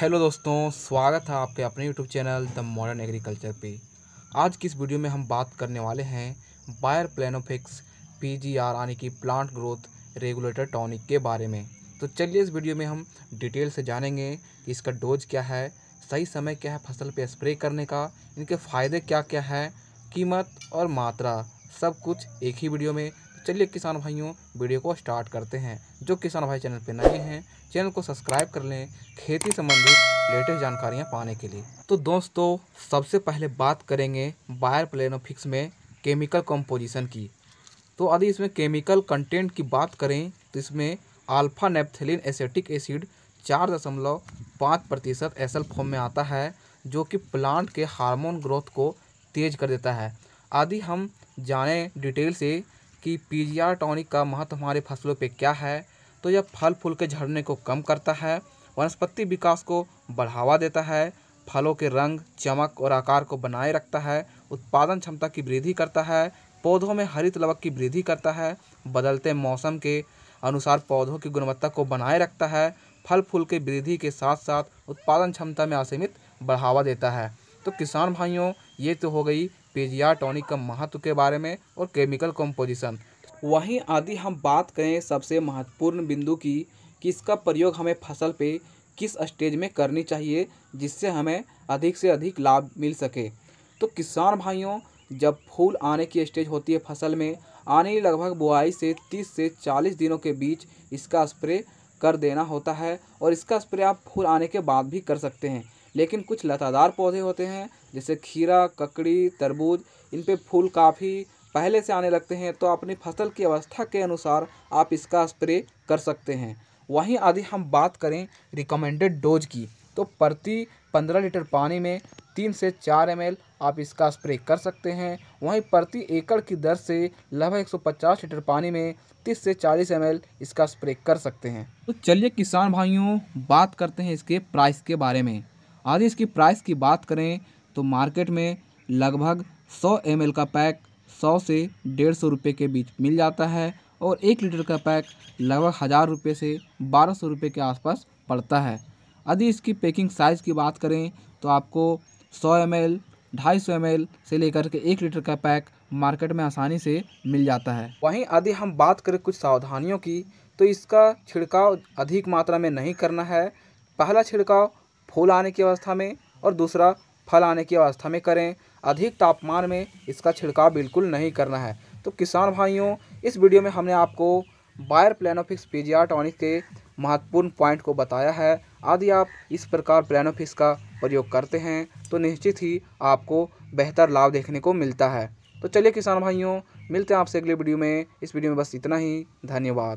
hello दोस्तों स्वागत है आपके अपने YouTube channel the modern agriculture पे आज की इस वीडियो में हम बात करने वाले हैं बायर प्लानोफिक्स पीजीआर यानी कि प्लांट ग्रोथ रेगुलेटर टॉनिक के बारे में तो चलिए इस वीडियो में हम डिटेल से जानेंगे कि इसका डोज क्या है सही समय क्या है फसल पर स्प्रे करने का इनके फ़ायदे क्या क्या है कीमत और मात्रा सब कुछ एक ही वीडियो में चलिए किसान भाइयों वीडियो को स्टार्ट करते हैं जो किसान भाई चैनल पर नए हैं चैनल को सब्सक्राइब कर लें खेती संबंधित लेटेस्ट जानकारियाँ पाने के लिए तो दोस्तों सबसे पहले बात करेंगे बायर प्लेनोफिक्स में केमिकल कंपोजिशन की तो यदि इसमें केमिकल कंटेंट की बात करें तो इसमें अल्फा नेपथेलिन एसेटिक एसिड चार दशमलव पाँच प्रतिशत एसल फॉर्म में आता है जो कि प्लांट के हार्मोन ग्रोथ को तेज कर देता है आदि हम जाने डिटेल से कि पीजीआर टॉनिक का महत्व हमारे फसलों पे क्या है तो यह फल फूल के झड़ने को कम करता है वनस्पति विकास को बढ़ावा देता है फलों के रंग चमक और आकार को बनाए रखता है उत्पादन क्षमता की वृद्धि करता है पौधों में हरित लवक की वृद्धि करता है बदलते मौसम के अनुसार पौधों की गुणवत्ता को बनाए रखता है फल फूल के वृद्धि के साथ साथ उत्पादन क्षमता में असीमित बढ़ावा देता है तो किसान भाइयों ये तो हो गई एस्पेजिया टॉनिक का महत्व के बारे में और केमिकल कंपोजिशन वहीं आदि हम बात करें सबसे महत्वपूर्ण बिंदु की कि इसका प्रयोग हमें फसल पे किस स्टेज में करनी चाहिए जिससे हमें अधिक से अधिक लाभ मिल सके तो किसान भाइयों जब फूल आने की स्टेज होती है फसल में आने लगभग बुआई से 30 से 40 दिनों के बीच इसका स्प्रे कर देना होता है और इसका स्प्रे आप फूल आने के बाद भी कर सकते हैं लेकिन कुछ लतादार पौधे होते हैं जैसे खीरा ककड़ी तरबूज इन पर फूल काफ़ी पहले से आने लगते हैं तो अपनी फसल की अवस्था के अनुसार आप इसका स्प्रे कर सकते हैं वहीं आदि हम बात करें रिकमेंडेड डोज की तो प्रति पंद्रह लीटर पानी में तीन से चार एम आप इसका स्प्रे कर सकते हैं वहीं प्रति एकड़ की दर से लगभग एक लीटर पानी में तीस से चालीस एम इसका स्प्रे कर सकते हैं तो चलिए किसान भाइयों बात करते हैं इसके प्राइस के बारे में आज इसकी प्राइस की बात करें तो मार्केट में लगभग 100 एम का पैक 100 से डेढ़ सौ रुपये के बीच मिल जाता है और एक लीटर का पैक लगभग हज़ार रुपये से बारह सौ रुपये के आसपास पड़ता है यदि इसकी पैकिंग साइज़ की बात करें तो आपको 100 एम एल ढाई सौ से लेकर के एक लीटर का पैक मार्केट में आसानी से मिल जाता है वहीं यदि हम बात करें कुछ सावधानियों की तो इसका छिड़काव अधिक मात्रा में नहीं करना है पहला छिड़काव फूल आने की अवस्था में और दूसरा फल आने की अवस्था में करें अधिक तापमान में इसका छिड़काव बिल्कुल नहीं करना है तो किसान भाइयों इस वीडियो में हमने आपको बायर प्लानोफिक्स पीजीआर टॉनिक के महत्वपूर्ण पॉइंट को बताया है यदि आप इस प्रकार प्लानोफिक्स का प्रयोग करते हैं तो निश्चित ही आपको बेहतर लाभ देखने को मिलता है तो चलिए किसान भाइयों मिलते हैं आपसे अगले वीडियो में इस वीडियो में बस इतना ही धन्यवाद